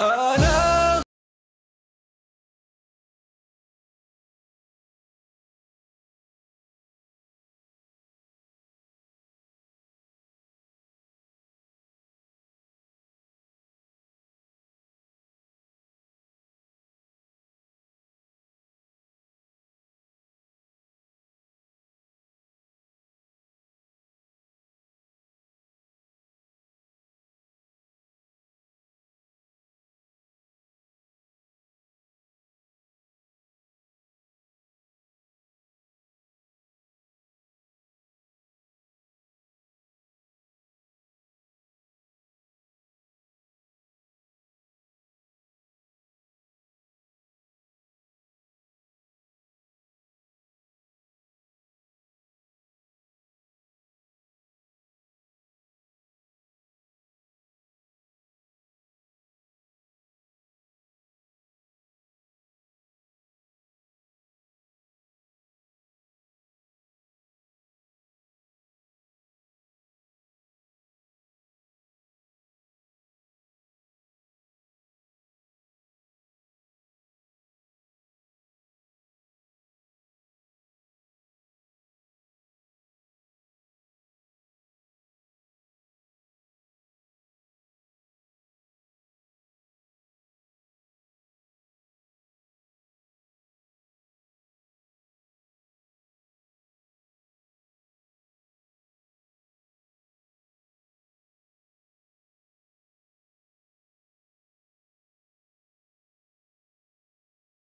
I. Uh, no.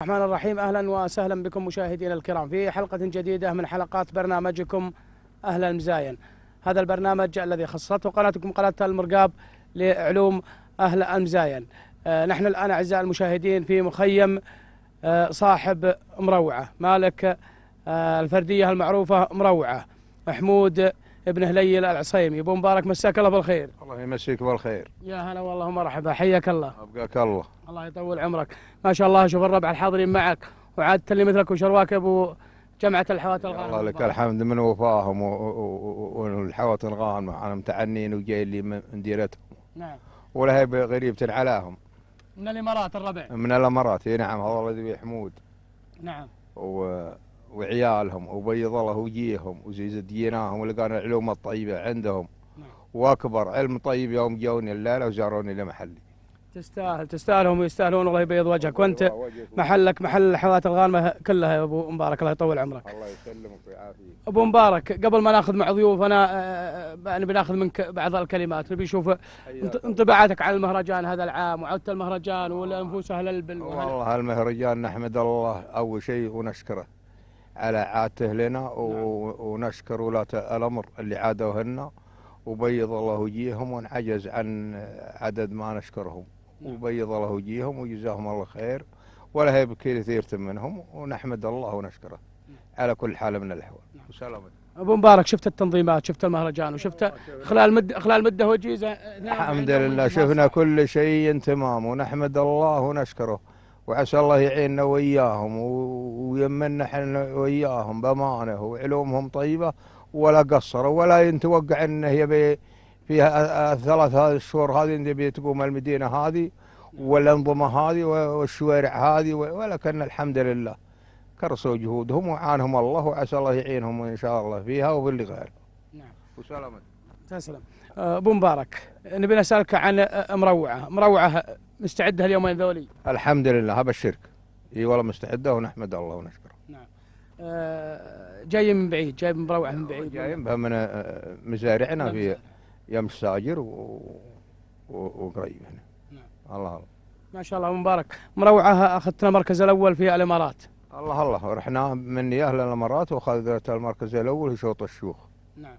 الرحمن الرحيم اهلا وسهلا بكم مشاهدينا الكرام في حلقه جديده من حلقات برنامجكم اهل المزاين. هذا البرنامج الذي خصصته قناتكم قناه المرقاب لعلوم اهل المزاين. آه نحن الان اعزائي المشاهدين في مخيم آه صاحب مروعه، مالك آه الفرديه المعروفه مروعه، محمود ابن هليل العصيمي ابو مبارك مساك الله بالخير الله يمسيك بالخير يا هلا والله ومرحبا حياك الله ابقاك الله الله يطول عمرك ما شاء الله شوف الربع الحاضرين معك وعادة اللي مثلك وشرواك ابو جمعة الحوات الغانم الله لك الحمد من وفاهم والحوات الغانم انا متعنين وجاي لي من ديرتهم نعم ولا هي غريبة علاهم من الامارات الربع من الامارات اي نعم هذا الذي حمود نعم و وعيالهم وبيض الله وجيههم وزيديناهم ولقانا العلوم الطيبة عندهم نعم. واكبر علم طيب يوم جوني الليلة وزاروني لمحلي تستاهل تستاهلهم ويستاهلون الله يبيض وجهك وانت محلك محل الحوادث الغانمه كلها يا ابو مبارك الله يطول عمرك الله يسلمك ويعافيك ابو مبارك قبل ما ناخذ مع ضيوفنا يعني آه، بناخذ منك بعض الكلمات نبي نشوف انطباعاتك عن المهرجان هذا العام وعودة المهرجان والانفوس اهل البل والله المهرجان نحمد الله اول شيء ونشكره على عادته لنا نعم. ونشكر ولاة الأمر اللي عادوهن وبيض الله وجيههم ونعجز عن عدد ما نشكرهم نعم. وبيض الله وجيههم وجزاهم الله خير ولا هي كثير منهم ونحمد الله ونشكره نعم. على كل حال من الأحوال وسلامة ابو مبارك شفت التنظيمات شفت المهرجان آه، وشفت خلال مد خلال مده وجيزه الحمد لله شفنا كل شيء تمام ونحمد الله ونشكره وعسى الله يعيننا وياهم ويمنا احنا وياهم بأمانة وعلومهم طيبة ولا قصروا ولا يتوقع أنه يبي في الثلاث هذه الشهور هذه يبي تقوم المدينة هذه والأنظمة هذه والشوارع هذه ولكن الحمد لله كرسوا جهودهم وعانهم الله وعسى الله يعينهم إن شاء الله فيها وفي اللي غير نعم وسلامة تسلم أه، أبو مبارك نبي نسألك عن أه، مروعة مروعة مستعدة اليومين ذولي الحمد لله ابشرك. اي والله مستعدة ونحمد الله ونشكره نعم آه جاي من بعيد جاي من مروح من بعيد جاي من آه، مزارعنا في يم الساجر وقريب هنا نعم الله الله ما شاء الله مبارك مروعة أخذتنا المركز الأول في الإمارات الله الله رحنا من اهل الإمارات وأخذت المركز الأول في شوط الشيوخ نعم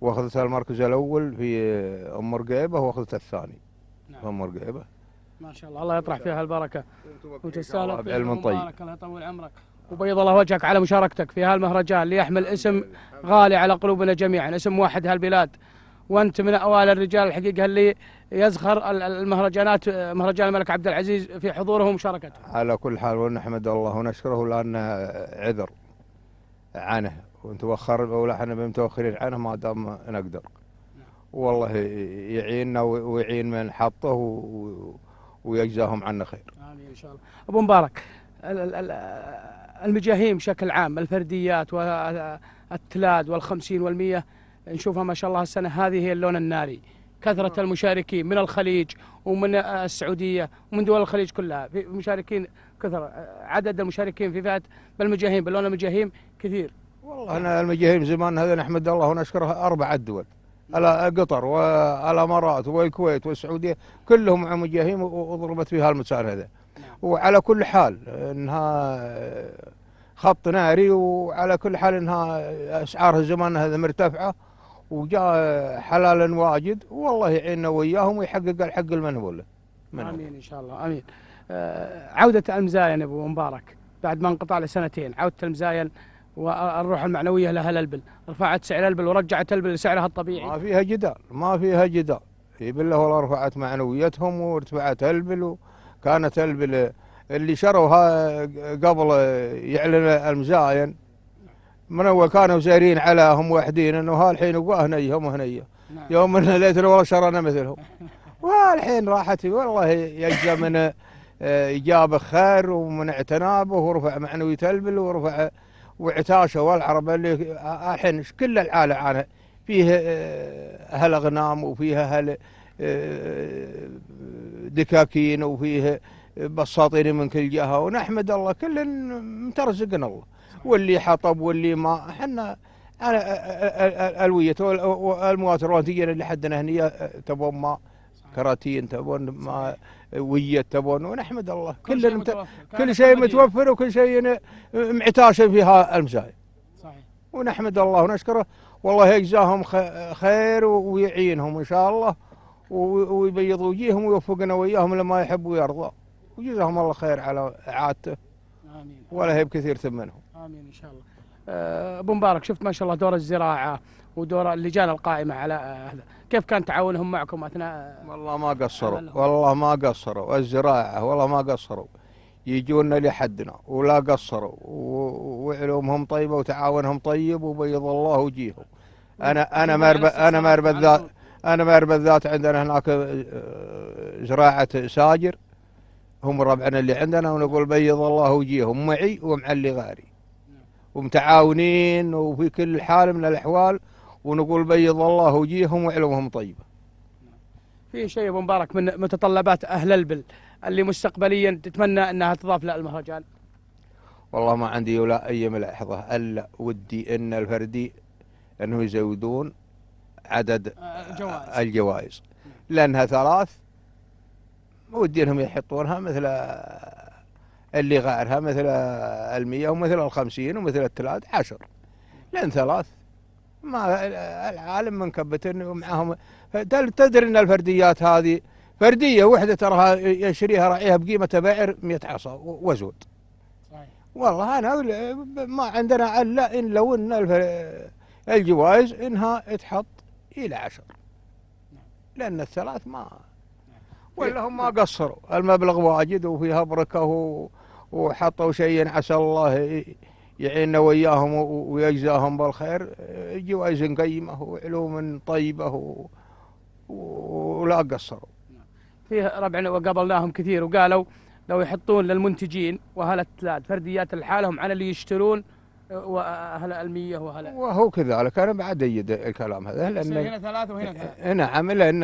واخذت المركز الأول في أم رقيبة واخذت الثاني نعم. في أم رقيبة ما شاء الله الله يطرح فيها البركه وتستاهل بعلم طيب الله يطول عمرك وبيض الله وجهك على مشاركتك في هالمهرجان ليحمل اسم غالي على قلوبنا جميعا اسم واحد هالبلاد وانت من اوائل الرجال الحقيقه اللي يزخر المهرجانات مهرجان الملك عبد العزيز في حضوره ومشاركته. على كل حال ونحمد الله ونشكره لان عذر عنه ونتوخر ولا احنا متوخرين عنه ما دام نقدر. نعم. والله يعيننا ويعين من حطه و... ويجزاهم عنا خير امين ان شاء الله ابو مبارك المجاهيم بشكل عام الفرديات والتلاد والخمسين والمية نشوفها ما شاء الله السنة هذه هي اللون الناري كثرة نعم. المشاركين من الخليج ومن السعودية ومن دول الخليج كلها في مشاركين كثر عدد المشاركين في فئة بالمجاهيم باللون المجاهيم كثير والله أنا المجاهيم زمان هذا نحمد الله ونشكره أربعة دول على قطر والامارات والكويت والسعوديه كلهم مجاهين وضربت فيها المسار هذا نعم. وعلى كل حال انها خط ناري وعلى كل حال انها اسعارها الزمان هذا مرتفعه وجاء حلالا واجد والله يعيننا وياهم ويحقق الحق المنهول امين ان شاء الله امين آه، عوده المزاين ابو مبارك بعد ما انقطع لسنتين عوده المزاين والروح المعنويه لاهل البل، رفعت سعر البل ورجعت البل لسعرها الطبيعي. ما فيها جدال، ما فيها جدال، اي بالله والله رفعت معنويتهم وارتفعت البل وكانت البل اللي شروها قبل يعلن المزاين من اول كانوا زايرين علىهم وحدين انه الحين وهنيهم وهنيه نعم. يوم من ليتنا والله شرنا مثلهم والحين راحت والله يجى من اجابه آه، خير ومن اعتنابه ورفع معنويه البل ورفع وعتاشه والعرب اللي الحين كل العالم عنها فيه آه، اهل اغنام وفيها اهل آه، دكاكين وفيه بساطين من كل جهه ونحمد الله كل مترزقنا الله واللي حطب واللي ما احنا انا آه، الويه المواتر اللي حدنا هنا تبون ما كراتين تبون ما ويتبون ونحمد الله كل شيء كل شيء متوفر وكل شيء معتاش فيها المسايا صحيح ونحمد الله ونشكره والله يجزاهم خير ويعينهم ان شاء الله ويبيض وجيههم ويوفقنا وياهم لما يحب ويرضى وجزاهم الله خير على اعادته امين ولا هي بكثير منهم امين ان شاء الله أه، ابو مبارك شفت ما شاء الله دور الزراعه ودور اللجان القائمه على آه، هذا كيف كان تعاونهم معكم اثناء والله ما قصروا والله ما قصروا الزراعه والله ما قصروا يجونا لحدنا ولا قصروا وعلومهم طيبه وتعاونهم طيب وبيض الله وجيههم انا يعني انا ما انا ما بالذات انا ما ذات عندنا هناك آه، زراعه ساجر هم ربعنا اللي عندنا ونقول بيض الله وجيههم معي ومع اللي غيري نعم. ومتعاونين وفي كل حال من الاحوال ونقول بيض الله وجيههم وعلومهم طيبة في شيء مبارك من متطلبات أهل البل اللي مستقبليا تتمنى أنها تضاف للمهرجان والله ما عندي ولا أي ملاحظة ألا ودي أن الفردي أنه يزودون عدد الجوائز, آه، آه، الجوائز. لأنها ثلاث ودي أنهم يحطونها مثل اللي غيرها مثل المية ومثل الخمسين ومثل الثلاث عشر لأن ثلاث ما العالم كبتن ومعاهم تدري ان الفرديات هذه فرديه وحده ترى يشريها راعيها بقيمه بعر 100 عصا وزود صحيح. والله انا ما عندنا الا ان لو ان الجوائز انها تحط الى عشر نعم. لان الثلاث ما نعم. ولا هم ما قصروا المبلغ واجد وفيها بركه وحطوا شيء عسى الله يعيننا وياهم ويجزاهم بالخير جوائز قيمه وعلوم طيبه ولا قصروا في ربعنا وقابلناهم كثير وقالوا لو يحطون للمنتجين وهالة فرديات لحالهم على اللي يشترون واهل الميه واهل وهو كذلك انا بعد ايد الكلام هذا لان هنا ثلاث وهنا ثلاث نعم لان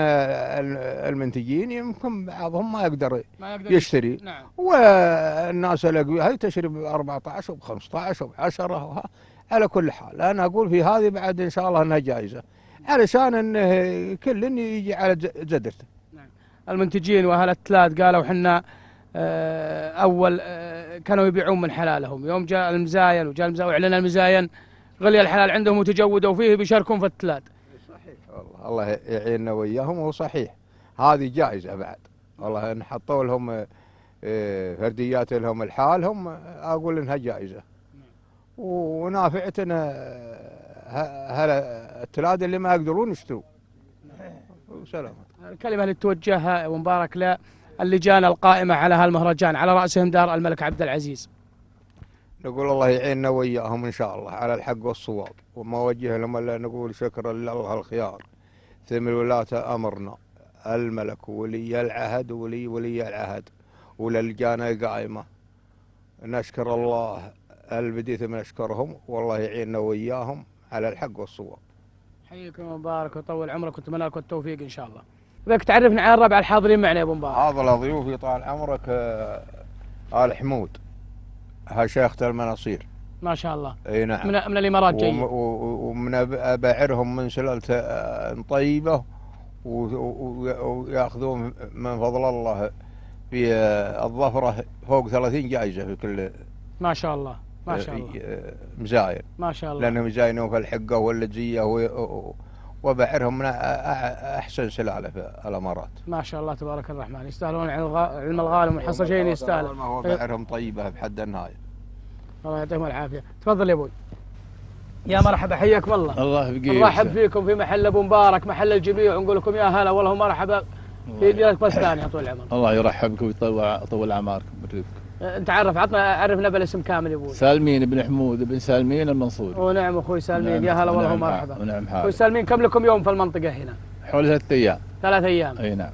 المنتجين يمكن بعضهم ما يقدر, ما يقدر يشتري نعم. والناس الاقوياء هي تشري ب 14 وب 15 وب 10 على كل حال انا اقول في هذه بعد ان شاء الله انها جائزه علشان انه كل يجي على جدرته نعم. المنتجين واهل التلات قالوا احنا آه، اول آه، كانوا يبيعون من حلالهم يوم جاء المزاين وجاء المزاين واعلن المزاين غلي الحلال عندهم وتجودوا فيه بيشاركون في التلاد صحيح والله الله يعيننا وياهم وهو صحيح هذه جائزه بعد والله ان حطوا لهم آه، فرديات لهم الحال هم اقول انها جائزه نعم. ونافعتنا آه، هلا التلاد اللي ما يقدرون يشتروا وسلامة الكلمه اللي توجهها ومبارك له اللجان القائمة على هالمهرجان على رأسهم دار الملك عبد العزيز نقول الله يعيننا وإياهم إن شاء الله على الحق والصواب وما وجه لهم إلا نقول شكرا لله الخيار ثم الولاة أمرنا الملك ولي العهد ولي ولي العهد وللجان قائمة نشكر الله البدي ثم نشكرهم والله يعيننا وإياهم على الحق والصواب حيكم مبارك وطول عمرك واتمنى لكم التوفيق إن شاء الله بك تعرفنا على الربع الحاضرين معنا يا ابو مبارك هذا ضيوفي طال عمرك آه، ال حمود ها شيخ المناصير ما شاء الله اي نعم من, من الامارات جاي ومن ابعرهم من سلاله آه، طيبه وياخذون من فضل الله في آه، الظفره فوق 30 جائزه في كل ما شاء الله ما شاء الله مزاين ما شاء الله لانهم يزاينون في الحقه واللجيه وبعرهم من احسن سلاله في الامارات. ما شاء الله تبارك الرحمن يستاهلون علم الغالي حصه شيء يستاهل. وبحرهم طيبه بحد النهايه. الله يعطيهم العافيه، تفضل يا ابوي. يا مرحبا حياكم الله. الله يبقيك. نرحب فيكم في محل ابو مبارك محل الجميع ونقول لكم يا هلا والله مرحبا في ديارك بستان يا طول العمر. الله يرحبكم ويطول طول اعماركم. تعرف عطنا عرفنا بالاسم كامل يا ابوي سالمين بن حمود بن سالمين المنصور ونعم اخوي سالمين نعم. يا هلا والله نعم. ومرحبا ونعم حالك اخوي سالمين كم لكم يوم في المنطقه هنا؟ حول ثلاث ايام ثلاث ايام اي نعم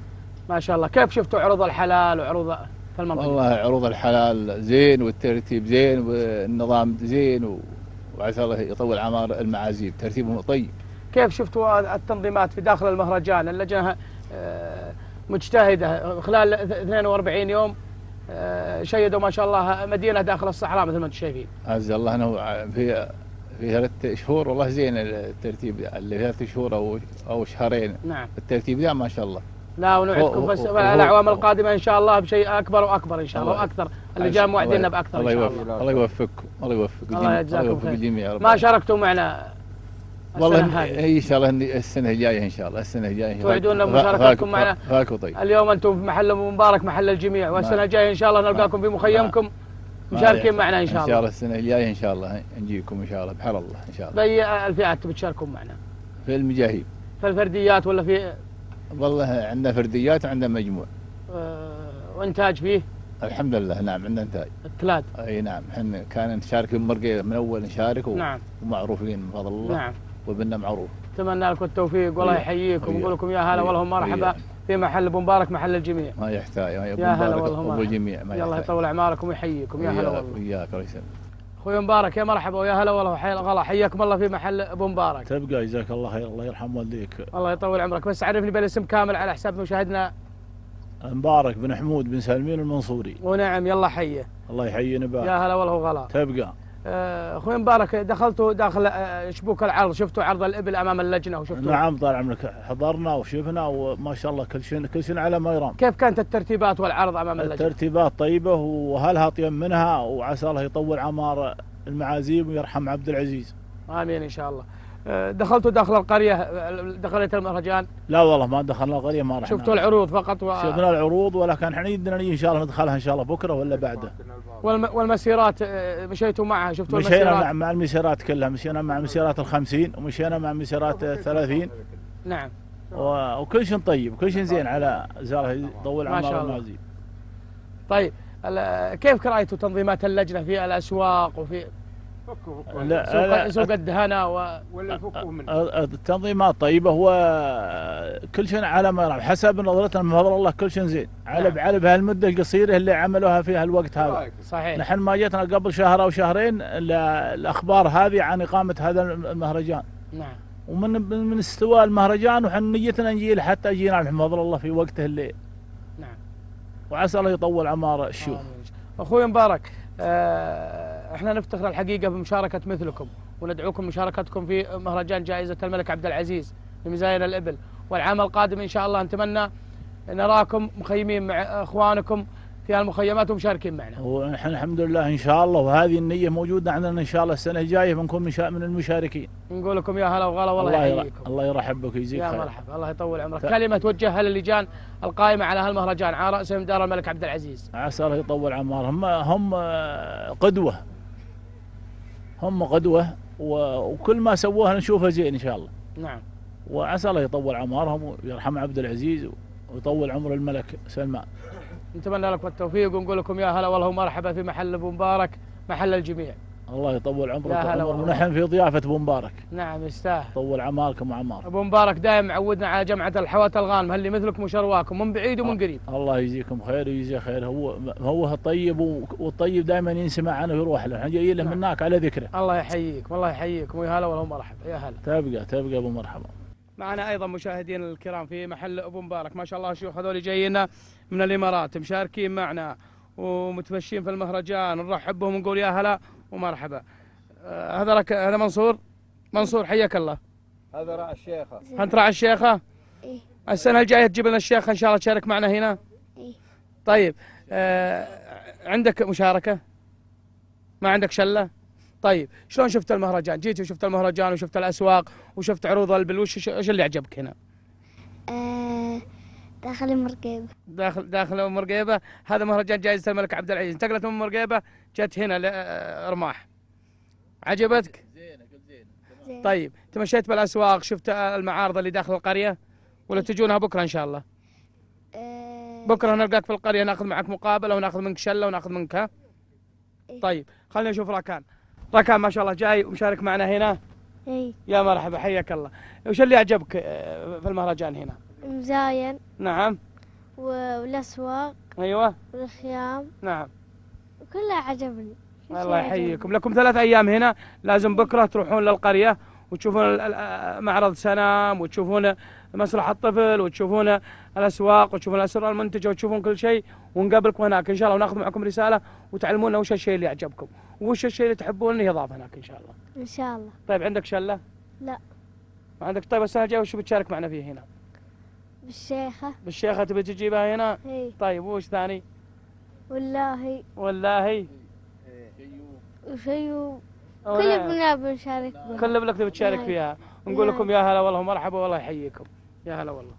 ما شاء الله كيف شفتوا عروض الحلال وعروض في المنطقه؟ والله عروض الحلال زين والترتيب زين والنظام زين و... وعسى الله يطول عمر المعازيب ترتيبهم طيب كيف شفتوا التنظيمات في داخل المهرجان اللجنه آه، مجتهده خلال 42 يوم آه، شيدوا ما شاء الله مدينه داخل الصحراء مثل ما انتم شايفين. عز الله انه في في ثلاث شهور والله زين الترتيب اللي ثلاث شهور او او شهرين نعم الترتيب ذا ما شاء الله لا ونوعدكم بس الاعوام القادمه ان شاء الله بشيء اكبر واكبر ان شاء الله واكثر اللي جاء موعدنا باكثر ان شاء الله الله يوفقكم الله يوفقكم الله يجزاكم خير ما شاركتوا معنا والله ان شاء الله السنه الجايه ان شاء الله السنه الجايه توعدونا بمشاركتكم معنا طيب. اليوم انتم في محل مبارك محل الجميع والسنه الجايه ان شاء الله نلقاكم في مخيمكم مشاركين معنا ان شاء الله ان شاء الله السنه الجايه ان شاء الله نجيكم ان شاء الله بحر الله ان شاء الله باي الفئات بتشاركون معنا؟ في المجاهيل في الفرديات ولا في والله عندنا فرديات وعندنا مجموع أه وانتاج فيه؟ الحمد لله نعم عندنا انتاج الثلاث اي نعم احنا كان نشارك مرقيه من اول نشارك نعم ومعروفين من فضل الله نعم وبنا معروف اتمنى لكم التوفيق والله يحييكم ويقول لكم يا هلا والله مرحبا في محل ابو مبارك محل الجميع ما يحتاج يا هلا والله ابو الجميع ما يحتاج الله يطول اعماركم ويحييكم يا هلا والله وياك الله يسلمك اخوي مبارك يا مرحبا ويا هلا والله حي غلا حياكم الله في محل ابو مبارك تبقى جزاك الله خير الله يرحم والديك الله يطول عمرك بس عرفني بالاسم كامل على حساب مشاهدنا مبارك بن حمود بن سالمين المنصوري ونعم يلا حيه الله يحيينا بقى يا هلا والله وغلا تبقى آه، اخوي مبارك دخلتوا داخل آه، شبوك العرض شفتوا عرض الابل امام اللجنه وشفتوا نعم طال عمرك حضرنا وشفنا وما شاء الله كل شيء كل شيء على ما يرام كيف كانت الترتيبات والعرض امام اللجنه؟ الترتيبات طيبه وهلها طيب منها وعسى الله يطول عمار المعازيم ويرحم عبد العزيز امين ان شاء الله آه، دخلتوا داخل القرية آه، دخلت المهرجان؟ لا والله ما دخلنا القرية ما رحنا شفتوا العروض فقط و... شفنا العروض ولكن احنا يدنا ان شاء الله ندخلها ان شاء الله بكرة ولا بعده والم... والمسيرات آه، مشيتوا معها شفتوا مشينا المسيرات؟ مشينا مع المسيرات كلها مشينا مع مسيرات الخمسين ومشينا مع مسيرات الثلاثين نعم و... وكل شيء طيب كل شيء زين على زاره يطول عمره المعزي طيب كيف رأيتوا تنظيمات اللجنة في الأسواق وفي فكوا فكوا لا سوق الدهنة و... ولا فكوا منه التنظيمات طيبة هو كل شيء على ما يرام حسب نظرتنا من فضل الله كل شيء زين على نعم. علب هالمدة القصيرة اللي عملوها في هالوقت هذا صحيح نحن ما جتنا قبل شهر أو شهرين الأخبار هذه عن إقامة هذا المهرجان نعم ومن من استواء المهرجان وحن نيتنا نجي حتى جينا من فضل الله في وقته اللي نعم وعسى الله يطول عمار الشيوخ اخوي مبارك آه احنا نفتخر الحقيقه بمشاركه مثلكم وندعوكم مشاركتكم في مهرجان جائزه الملك عبد العزيز لمزايا الابل والعام القادم ان شاء الله نتمنى نراكم مخيمين مع اخوانكم في المخيمات ومشاركين معنا. ونحن الحمد لله ان شاء الله وهذه النية موجودة عندنا ان شاء الله السنة الجاية بنكون من المشاركين. نقول لكم يا هلا وغلا والله الله يحييكم. الله يرحب بك ويجزيك خير. يا مرحبا الله يطول عمرك. ف... كلمة توجهها للجان القائمة على هالمهرجان على رأسهم دار الملك عبد العزيز. عسى الله يطول عمرهم هم قدوة هم قدوة وكل ما سووه نشوفه زين إن شاء الله نعم وعسى الله يطول عمرهم ويرحم عبد العزيز ويطول عمر الملك سلمان نتمنى لكم التوفيق ونقول لكم يا هلا والله ومرحبا في محل ابو مبارك محل الجميع الله يطول عمرك ونحن في ضيافة أبو مبارك نعم يستاهل طول عمالكم وعمار أبو مبارك دائم عودنا على جمعة الحوات الغانم اللي مثلكم وشرواكم من بعيد ومن أه، قريب الله يجزيكم خير ويجزيه خير هو هو طيب والطيب دائما ينسمع عنه ويروح له احنا جايين له نعم. هناك على ذكره الله يحييك والله يحييكم ويا هلا والله مرحبا يا هلا تبقى تبقى أبو مرحبا معنا ايضا مشاهدينا الكرام في محل ابو مبارك ما شاء الله شيوخ هذول جايين من الامارات مشاركين معنا ومتمشين في المهرجان نرحب بهم ونقول يا هلا ومرحبا آه، هذا رك... هذا منصور منصور حياك الله هذا راعي الشيخه انت راعي الشيخه؟ ايه السنه الجايه تجيب لنا الشيخه ان شاء الله تشارك معنا هنا؟ ايه طيب آه عندك مشاركه؟ ما عندك شله؟ طيب شلون شفت المهرجان؟ جيت وشفت المهرجان وشفت الاسواق وشفت عروض البل وش اللي عجبك هنا؟ آه داخل ام داخل داخل ام هذا مهرجان جائزه الملك عبد العزيز انتقلت ام مرقيبة جت هنا لرماح عجبتك؟ زينه زينه زين. طيب تمشيت بالاسواق شفت المعارض اللي داخل القريه ولا إيه. تجونها بكره ان شاء الله؟ إيه. بكره نلقاك في القريه ناخذ معك مقابله وناخذ منك شله وناخذ منك ها؟ إيه. طيب خلينا نشوف راكان راكان ما شاء الله جاي ومشارك معنا هنا اي يا مرحبا حياك الله وش اللي عجبك آه، في المهرجان هنا؟ مزاين نعم والأسواق أيوة والخيام نعم كلها عجبني الله يحييكم لكم ثلاث أيام هنا لازم بكرة تروحون للقرية وتشوفون معرض سنام وتشوفون مسرح الطفل وتشوفون الاسواق وتشوفون الاسرار المنتجه وتشوفون كل شيء ونقابلكم هناك ان شاء الله وناخذ معكم رساله وتعلمونا وش الشيء اللي يعجبكم وش الشيء اللي تحبون يضاف هناك ان شاء الله. ان شاء الله. طيب عندك شله؟ لا. ما عندك طيب السنه الجايه وش بتشارك معنا فيه هنا؟ بالشيخة بالشيخة تبي تجيبها هنا؟ اي طيب وش ثاني؟ والله والله وشيوب كل نعم. بنا بنشارك فيها كل بلك تبي تشارك نعم. فيها نقول لكم نعم. يا هلا والله مرحبا والله يحييكم يا هلا والله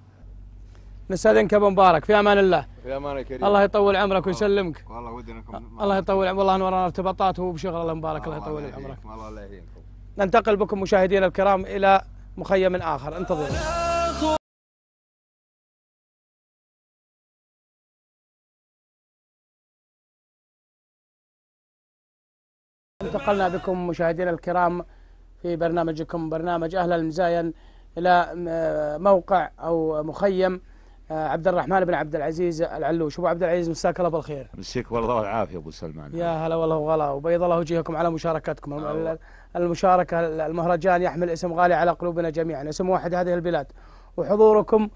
نستاذنك ابو مبارك في امان الله في امان كريم الله يطول عمرك آه. ويسلمك والله ودنكم آه. الله يطول عمرك والله انورنا ارتباطات وبشغل الله مبارك الله يطول عمرك الله يهينكم ننتقل بكم مشاهدينا الكرام الى مخيم اخر انتظروا انتقلنا بكم مشاهدينا الكرام في برنامجكم برنامج أهل المزاين إلى آه، موقع أو مخيم آه، عبد الرحمن بن عبد العزيز العلوش أبو عبد العزيز مساك الله بالخير مسيك والله والعافية أبو سلمان يا هلا والله وغلا وبيض الله وجهكم على مشاركتكم أيوة. المشاركة المهرجان يحمل اسم غالي على قلوبنا جميعا اسم واحد هذه البلاد وحضوركم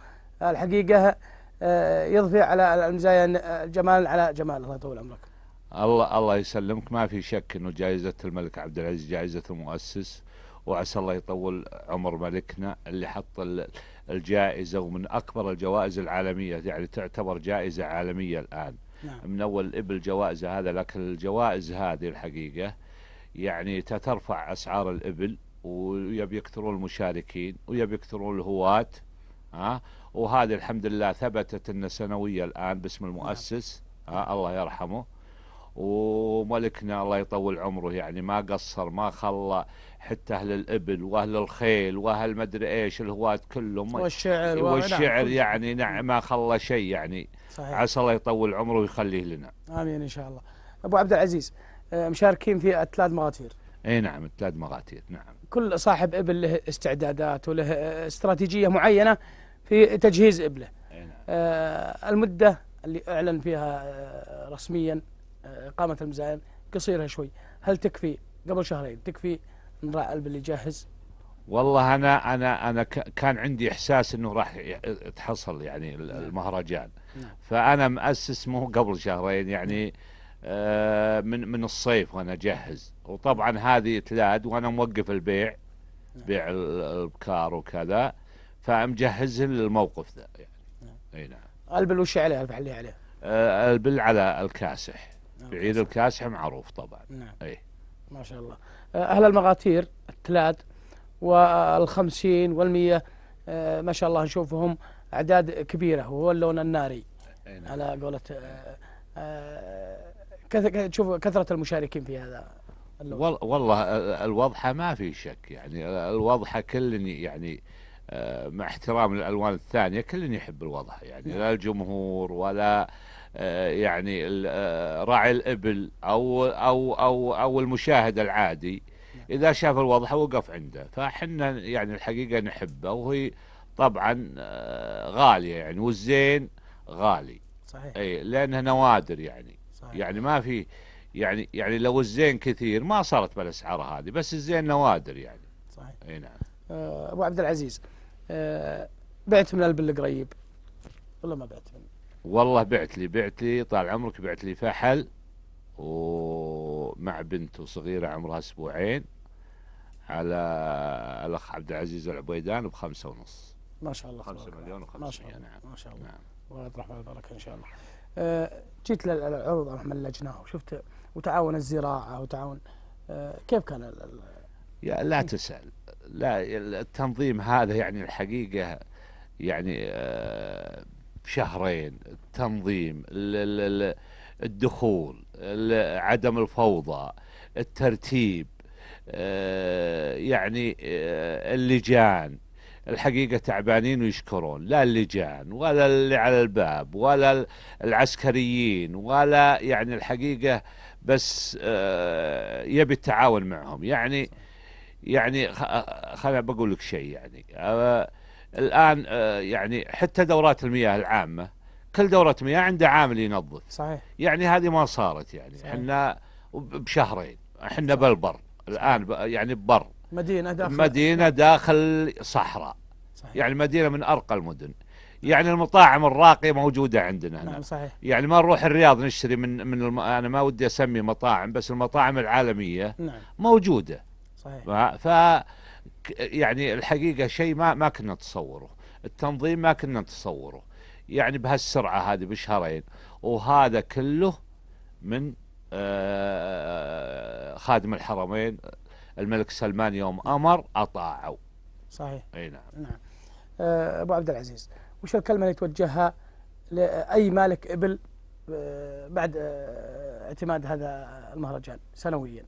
الحقيقة آه، يضفي على المزاين جمال على جمال الله يطول عمرك الله الله يسلمك ما في شك انه جائزه الملك عبد العزيز جائزه المؤسس وعسى الله يطول عمر ملكنا اللي حط الجائزه ومن اكبر الجوائز العالميه يعني تعتبر جائزه عالميه الان نعم. من اول ابل جوائزه هذا لكن الجوائز هذه الحقيقه يعني تترفع اسعار الابل ويبي يكثرون المشاركين ويبي يكثرون الهواة ها وهذه الحمد لله ثبتت ان سنويه الان باسم المؤسس نعم. ها الله يرحمه وملكنا الله يطول عمره يعني ما قصر ما خلى حتى اهل الابل واهل الخيل واهل ما ادري ايش الهواة كلهم والشعر نعم، والشعر نعم. يعني نعم ما خلى شيء يعني صحيح. عسى الله يطول عمره ويخليه لنا امين ان شاء الله ابو عبد العزيز آه، مشاركين في التلاد مغاتير اي نعم التلاد مغاتير نعم كل صاحب ابل له استعدادات وله آه، استراتيجيه معينه في تجهيز ابله أي نعم. آه، المده اللي اعلن فيها رسميا إقامة المزايا قصيرة شوي هل تكفي قبل شهرين تكفي نراء قلب اللي جاهز والله انا انا انا كان عندي احساس انه راح تحصل يعني نعم. المهرجان نعم. فانا مؤسس مو قبل شهرين يعني نعم. آه، من من الصيف وانا اجهز وطبعا هذه تلاد وانا موقف البيع نعم. بيع البكار وكذا فمجهز للموقف ذا يعني نعم. اي نعم البل وش عليه البل عليه؟ آه، البل على الكاسح نعم، بعيد الكاسح معروف طبعا نعم أي. ما شاء الله آه، أهل المغاتير التلاد والخمسين والمية آه، ما شاء الله نشوفهم أعداد كبيرة وهو اللون الناري إيه، نعم. على قولة تشوف آه، كثرة المشاركين في هذا اللون. والله الوضحة ما في شك يعني الوضحة كل يعني مع احترام الألوان الثانية كل يحب الوضحة يعني نعم. لا الجمهور ولا آه، يعني آه، راعي الإبل أو, أو, أو, أو المشاهد العادي نعم. إذا شاف الوضع وقف عنده فاحنا يعني الحقيقة نحبه وهي طبعا آه، غالية يعني والزين غالي صحيح أي لأنها نوادر يعني صحيح. يعني ما في يعني يعني لو الزين كثير ما صارت بالاسعار هذه بس الزين نوادر يعني صحيح اي نعم ابو عبد العزيز بعت من البل قريب ولا ما بعت منه والله بعت لي بعت لي طال عمرك بعت لي فحل ومع بنته صغيرة عمرها أسبوعين على الأخ عبد العزيز العبيدان بخمسة ونص ما شاء الله خمسة مليون وخمسة ما شاء الله نعم ما شاء الله نعم الله يطرح ويبارك إن شاء الله أه جيت للعرض من اللجنة وشفت وتعاون الزراعة وتعاون أه كيف كان الـ يا لا تسأل لا التنظيم هذا يعني الحقيقة يعني أه شهرين التنظيم الدخول عدم الفوضى الترتيب آه، يعني آه، اللجان الحقيقة تعبانين ويشكرون لا اللجان ولا اللي على الباب ولا العسكريين ولا يعني الحقيقة بس آه، يبي التعاون معهم يعني يعني خليني بقول لك شيء يعني الآن آه، يعني حتى دورات المياه العامة كل دورة مياه عنده عامل ينظف صحيح يعني هذه ما صارت يعني صحيح. احنا بشهرين احنا بالبر الآن يعني ببر مدينة داخل مدينة نعم. داخل صحراء صحيح. يعني مدينة من أرقى المدن يعني المطاعم الراقيه موجوده عندنا هنا نعم صحيح يعني ما نروح الرياض نشتري من من الم... انا ما ودي اسمي مطاعم بس المطاعم العالميه نعم موجوده صحيح ف يعني الحقيقة شيء ما ما كنا نتصوره التنظيم ما كنا نتصوره يعني بهالسرعة هذه بشهرين وهذا كله من آه، خادم الحرمين الملك سلمان يوم أمر أطاعوا صحيح أي نعم, نعم. آه، أبو عبد العزيز وش الكلمة اللي توجهها لأي مالك إبل آه، بعد اعتماد هذا المهرجان سنويا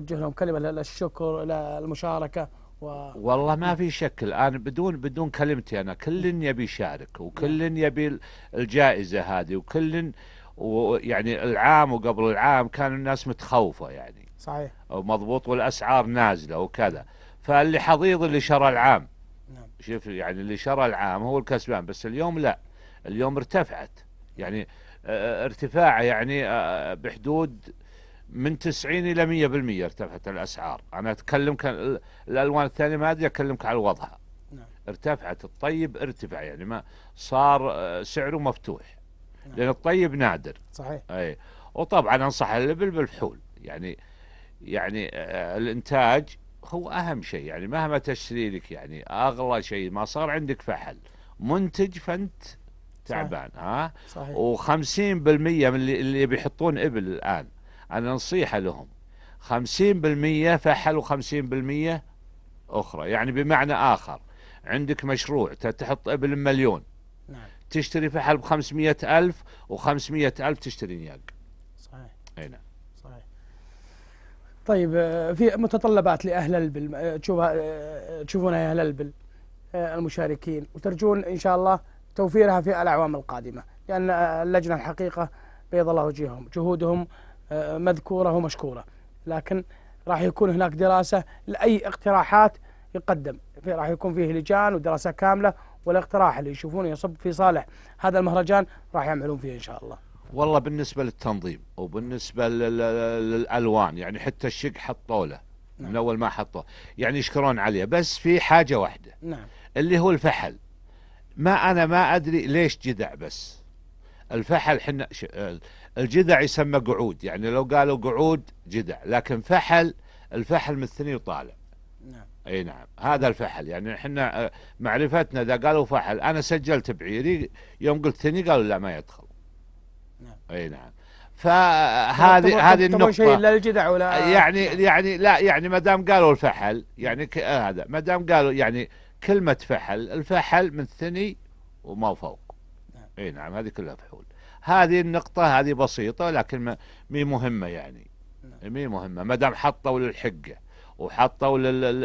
توجه لهم كلمه للشكر للمشاركه و... والله ما في شك الان بدون بدون كلمتي انا كل نعم. يبي يشارك وكل نعم. يبي الجائزه هذه وكل ويعني العام وقبل العام كان الناس متخوفه يعني صحيح مضبوط والاسعار نازله وكذا فاللي حضيض اللي شرى العام نعم. شوف يعني اللي شرى العام هو الكسبان بس اليوم لا اليوم ارتفعت يعني آه، ارتفاع يعني آه، بحدود من 90 إلى 100% ارتفعت الأسعار أنا كان الألوان الثانية ما أدري أكلمك على وضعها نعم. ارتفعت الطيب ارتفع يعني ما صار آه، سعره مفتوح نعم. لأن الطيب نادر صحيح أي وطبعا أنصح الإبل بالفحول يعني يعني آه، الإنتاج هو أهم شيء يعني مهما تشتري لك يعني أغلى شيء ما صار عندك فحل منتج فأنت تعبان صحيح. ها صحيح. و50% من اللي, اللي بيحطون إبل الآن أنا نصيحة لهم خمسين بالمية فحل وخمسين بالمية أخرى يعني بمعنى آخر عندك مشروع تحط إبل مليون نعم. تشتري فحل بخمسمية ألف وخمسمية ألف تشتري نياق صحيح أي نعم صحيح طيب آه، في متطلبات لأهل البل آه، تشوفها آه، تشوفونها يا أهل البل المشاركين وترجون إن شاء الله توفيرها في الأعوام القادمة لأن اللجنة الحقيقة بيض الله وجههم جهودهم آه، مذكورة ومشكورة لكن راح يكون هناك دراسة لأي اقتراحات يقدم راح يكون فيه لجان ودراسة كاملة والاقتراح اللي يشوفونه يصب في صالح هذا المهرجان راح يعملون فيه إن شاء الله والله بالنسبة للتنظيم وبالنسبة للألوان يعني حتى الشق حطوا له نعم. من أول ما حطوه يعني يشكرون عليه بس في حاجة واحدة نعم. اللي هو الفحل ما أنا ما أدري ليش جدع بس الفحل حنا الجذع يسمى قعود يعني لو قالوا قعود جذع لكن فحل الفحل من الثني وطالع نعم اي نعم هذا الفحل يعني احنا آه، معرفتنا اذا قالوا فحل انا سجلت بعيري يوم قلت ثني قالوا لا ما يدخل نعم اي نعم فهذه هذه النقطة شيء لا الجذع ولا آه، يعني نعم. يعني لا يعني ما دام قالوا الفحل يعني آه، هذا ما دام قالوا يعني كلمة فحل الفحل من الثني وما فوق نعم. اي نعم هذه كلها فحول هذه النقطة هذه بسيطة لكن مي مهمة يعني نعم. مي مهمة ما دام حطوا للحقة وحطوا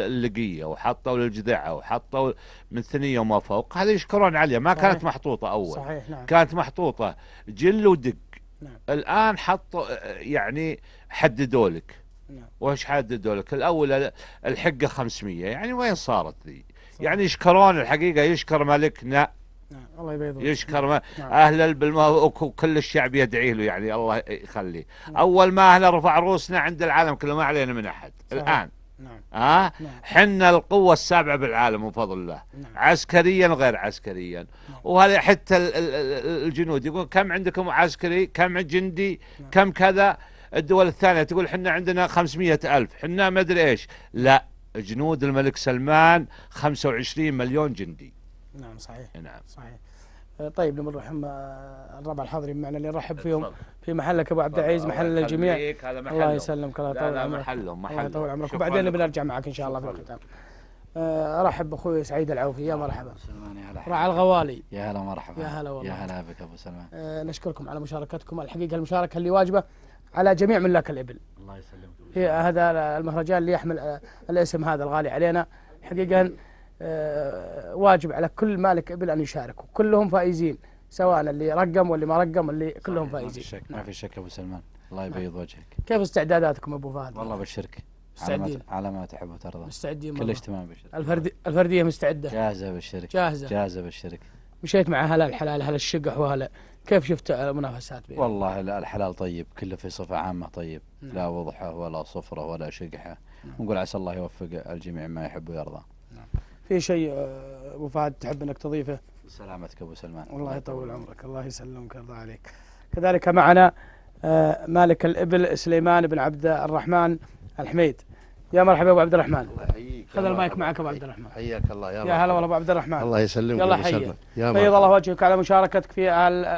للقية وحطوا للجذعة وحطوا من ثنية وما فوق هذه يشكرون عليها ما صحيح. كانت محطوطة أول صحيح نعم. كانت محطوطة جل ودق نعم. الآن حطوا يعني حددوا لك نعم. وش حددوا لك الأول الحقة 500 يعني وين صارت ذي يعني يشكرون الحقيقة يشكر ملكنا نعم الله يبيض يشكر ما نعم. اهل وكل الشعب يدعي له يعني الله يخليه نعم. اول ما احنا رفع روسنا عند العالم كله ما علينا من احد صحيح. الان نعم. آه؟ نعم. حنا القوة السابعة بالعالم بفضل الله نعم. عسكريا غير عسكريا نعم. وهذا حتى الجنود يقول كم عندكم عسكري كم جندي نعم. كم كذا الدول الثانية تقول حنا عندنا 500 ألف حنا ما أدري إيش لا جنود الملك سلمان 25 مليون جندي نعم صحيح نعم صحيح آه، طيب لما نروح الربع آه، الحاضرين معنا اللي نرحب فيهم في محلك ابو عبد العزيز محل الجميع هذا الله يسلمك الله يطول عمرك محلهم محلهم الله يطول عمرك وبعدين بنرجع معك ان شاء الله في الختام ارحب آه، باخوي سعيد العوفي يا مرحبا راعي الغوالي يا هلا مرحبا يا هلا والله يا هلا بك ابو سلمان أه نشكركم على مشاركتكم الحقيقه المشاركه اللي واجبه على جميع ملاك الابل الله يسلمك هذا المهرجان اللي يحمل الاسم هذا الغالي علينا حقيقه آه، واجب على كل مالك ابل ان يشارك وكلهم فائزين سواء اللي رقم واللي ما رقم اللي كلهم فائزين ما في شك نعم. ما في شك ابو سلمان الله نعم. يبيض وجهك كيف استعداداتكم ابو فهد والله بشرك مستعدين على ما تحب وترضى مستعدين كلش تمام بشرك الفردي الفرديه مستعده جاهزه ابشرك. جاهزه جاهزه ابشرك. مشيت مع هلا الحلال هلا الشقح وهلا كيف شفت المنافسات بينهم؟ والله الحلال طيب كله في صفه عامه طيب نعم. لا وضحه ولا صفره ولا شقحه نعم. نقول عسى الله يوفق الجميع ما يحب ويرضى في شيء آه، ابو فهد تحب انك تضيفه؟ سلامتك ابو سلمان والله يطول عمرك الله يسلمك الله عليك كذلك معنا آه، مالك الابل سليمان بن عبد الرحمن الحميد يا مرحبا ابو عبد الرحمن الله يحييك خذ المايك معك ابو عبد الرحمن حياك الله يا, يا هلا والله ابو عبد الرحمن الله يسلمك الله حيا بيض الله وجهك على مشاركتك في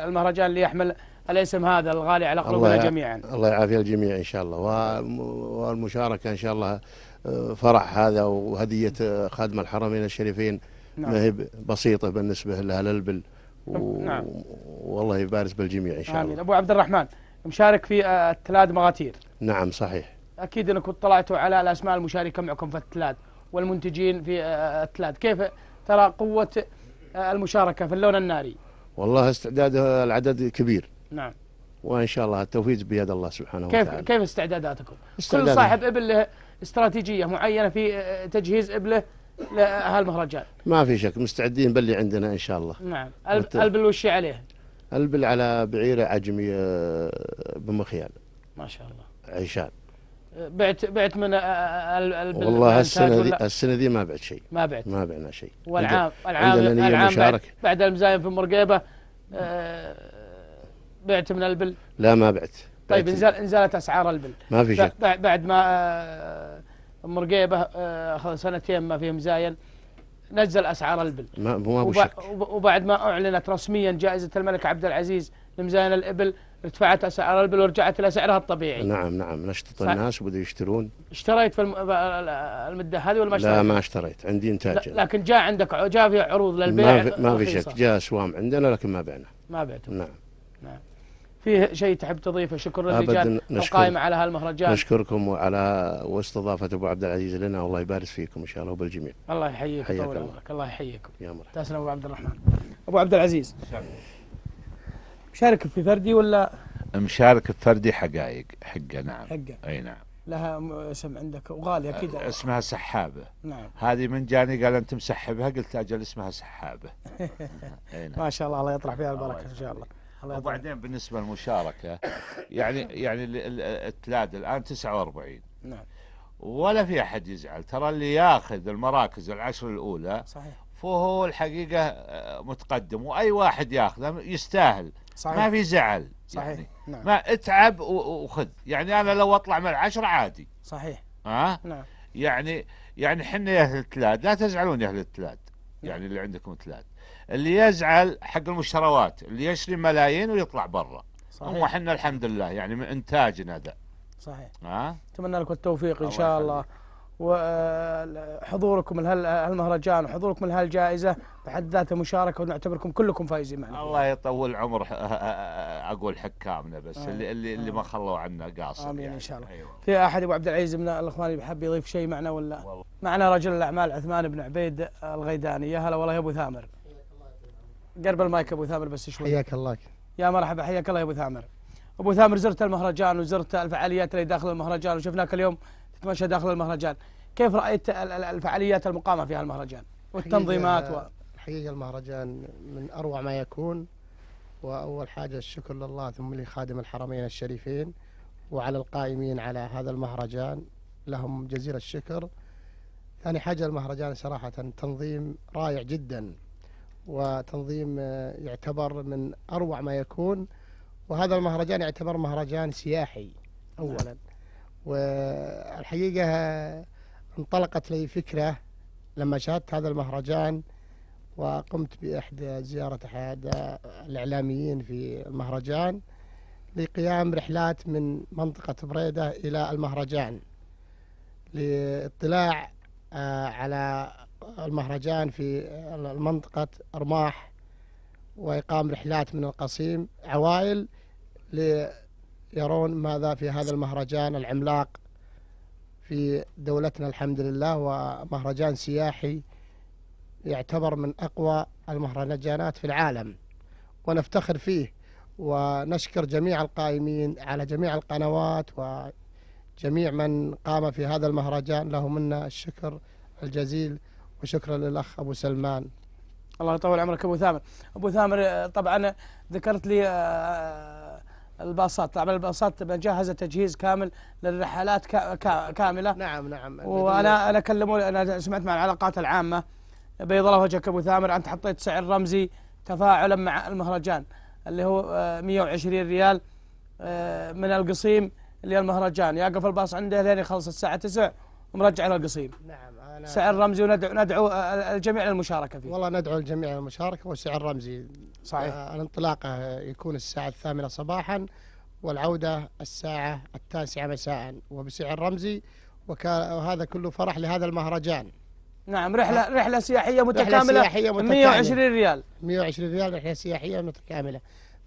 المهرجان اللي يحمل الاسم هذا الغالي على قلوبنا جميعا الله يعافي الجميع ان شاء الله والمشاركه ان شاء الله فرح هذا وهدية خادم الحرمين الشريفين نعم. ما هي بسيطة بالنسبة لها للبل و... نعم. والله يبارز بالجميع إن شاء الله آمين. أبو عبد الرحمن مشارك في آه، التلاد مغاتير نعم صحيح أكيد أنكم طلعتوا على الأسماء المشاركة معكم في التلاد والمنتجين في آه، التلاد كيف ترى قوة آه، المشاركة في اللون الناري والله استعداد العدد كبير نعم وان شاء الله التوفيق بيد الله سبحانه كيف وتعالى كيف استعداداتكم؟ كل صاحب ابل له استراتيجيه معينه في آه، تجهيز ابله لهالمهرجان ما في شك مستعدين باللي عندنا ان شاء الله نعم البل وش عليه؟ البل على بعيره عجميه آه، بمخيال ما شاء الله عيشان بعت بعت من آه، البل والله السنه دي السنه دي ما بعت شيء ما بعت ما بعنا شيء والعام العام العام بعد, بعد المزاين في المرقيبه آه بعت من البل؟ لا ما بعت طيب انزل انزلت اسعار البل ما في شك بعد ما ام آه، رقيبه آه، سنتين ما فيهم زاين نزل اسعار البل ما مو شك وبعد ما اعلنت رسميا جائزه الملك عبد العزيز لمزاين الابل ارتفعت اسعار البل ورجعت الى سعرها الطبيعي نعم نعم نشطت الناس وبدوا يشترون اشتريت في المده هذه ولا ما اشتريت؟ لا ما اشتريت عندي انتاج لكن جاء عندك جاء في عروض للبيع ما في, ما في شك جاء اسوام عندنا لكن ما بعنا ما بعتوا. نعم فيه شيء تحب تضيفه شكر للجان القائمة على هالمهرجان نشكركم وعلى واستضافة أبو عبد العزيز لنا والله يبارك فيكم إن شاء الله وبالجميع الله يحييك حياك الله عمرك الله يحييكم يا مرحبا تسلم أبو عبد الرحمن أبو عبد العزيز مشارك في فردي ولا مشارك في فردي حقائق حقه نعم حقه أي نعم لها اسم عندك وغالية اكيد أه، اسمها سحابة نعم هذه من جاني قال أنت مسحبها قلت أجل اسمها سحابة نعم. ما شاء الله الله يطرح فيها البركة إن شاء الله وبعدين بالنسبه للمشاركه يعني نعم. يعني التلاد الان 49 نعم ولا في احد يزعل ترى اللي ياخذ المراكز العشر الاولى صحيح فهو الحقيقه آه، متقدم واي واحد ياخذه يستاهل صحيح. ما في زعل يعني. صحيح يعني نعم. ما اتعب وخذ يعني انا لو اطلع من العشر عادي صحيح ها نعم يعني يعني حنا يا اهل التلاد لا تزعلون يا اهل التلاد نعم. يعني اللي عندكم تلاد اللي يزعل حق المشتروات اللي يشري ملايين ويطلع برا صحيح وحنا الحمد لله يعني من انتاجنا ذا صحيح ها اتمنى لكم التوفيق ان شاء الله, الله. وحضوركم لهالمهرجان آه، وحضوركم لهالجائزه بحد ذاته مشاركه ونعتبركم كلكم فايزين معنا الله يطول عمر اقول حكامنا بس آه. اللي اللي, آه. اللي ما خلوا عنا قاصر امين يعني. ان شاء الله أيوة. في احد ابو عبد العزيز من الاخوان اللي بحب يضيف شيء معنا ولا والله. معنا رجل الاعمال عثمان بن عبيد الغيداني يا هلا والله يا ابو ثامر قرب المايك ابو ثامر بس شوي حياك الله يا مرحبا حياك الله يا ابو ثامر ابو ثامر زرت المهرجان وزرت الفعاليات اللي داخل المهرجان وشفناك اليوم تتمشى داخل المهرجان كيف رايت الفعاليات المقامه في هالمهرجان والتنظيمات و... المهرجان من اروع ما يكون واول حاجه الشكر لله ثم لخادم الحرمين الشريفين وعلى القائمين على هذا المهرجان لهم جزيل الشكر ثاني حاجه المهرجان صراحه تنظيم رائع جدا وتنظيم آه، يعتبر من أروع ما يكون وهذا المهرجان يعتبر مهرجان سياحي أولا نعم. والحقيقة آه، انطلقت لي فكرة لما شاهدت هذا المهرجان وقمت بإحدى زيارة أحد آه، الإعلاميين في المهرجان لقيام رحلات من منطقة بريدة إلى المهرجان للاطلاع على المهرجان في منطقة أرماح وإقام رحلات من القصيم عوائل ليرون ماذا في هذا المهرجان العملاق في دولتنا الحمد لله ومهرجان سياحي يعتبر من أقوى المهرجانات في العالم ونفتخر فيه ونشكر جميع القائمين على جميع القنوات وجميع من قام في هذا المهرجان له منا الشكر الجزيل وشكرا للأخ أبو سلمان الله يطول عمرك أبو ثامر أبو ثامر آه، طبعا آه، ذكرت لي آه، الباصات طبعا الباصات مجهزه تجهيز كامل للرحلات كامله نعم نعم وانا انا كلموا انا سمعت مع العلاقات العامه بيض الله وجهك ابو ثامر انت حطيت سعر رمزي تفاعلا مع المهرجان اللي هو 120 ريال من القصيم للمهرجان يقف الباص عنده لين يخلص الساعه 9 مرجع القصيم نعم انا سعر رمزي وندعو ندعو الجميع للمشاركه فيه والله ندعو الجميع للمشاركه وسعر رمزي صحيح آه، الانطلاقه يكون الساعه الثامنه صباحا والعوده الساعه التاسعه مساء وبسعر رمزي وهذا كله فرح لهذا المهرجان نعم رحلة رحلة سياحية متكاملة رحلة سياحية متكاملة 120 ريال 120 ريال رحلة سياحية متكاملة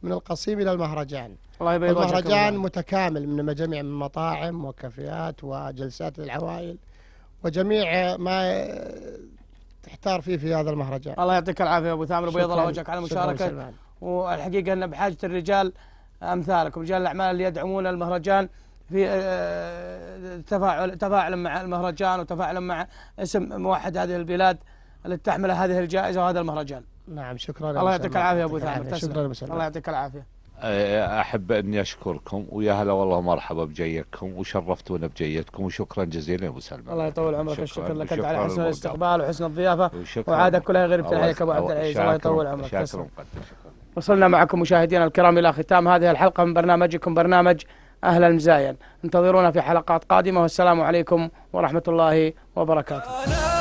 من القصيم إلى المهرجان الله يبيض المهرجان متكامل من جميع المطاعم وكافيات وجلسات للعوائل وجميع ما تحتار فيه في هذا المهرجان الله يعطيك العافية أبو ثامر وبيض الله وجهك على المشاركة والحقيقة أن بحاجة الرجال أمثالكم رجال الأعمال اللي يدعمون المهرجان في آه، تفاعل تفاعلا مع المهرجان وتفاعلا مع اسم موحد هذه البلاد اللي تحمل هذه الجائزة وهذا المهرجان نعم شكرا الله يعطيك العافية أبو ثامر شكرا الله يعطيك العافية احب اني اشكركم ويا هلا والله مرحبا بجيكم وشرفتونا بجيتكم وشكرا جزيلا يا ابو سلمان الله يطول عمرك الشكر لك على حسن الاستقبال وحسن الضيافه وعادك كلها غير عليك ابو عبد العزيز الله يطول عمرك شاكر مقدم وصلنا معكم مشاهدينا الكرام الى ختام هذه الحلقه من برنامجكم برنامج اهل المزاين انتظرونا في حلقات قادمه والسلام عليكم ورحمه الله وبركاته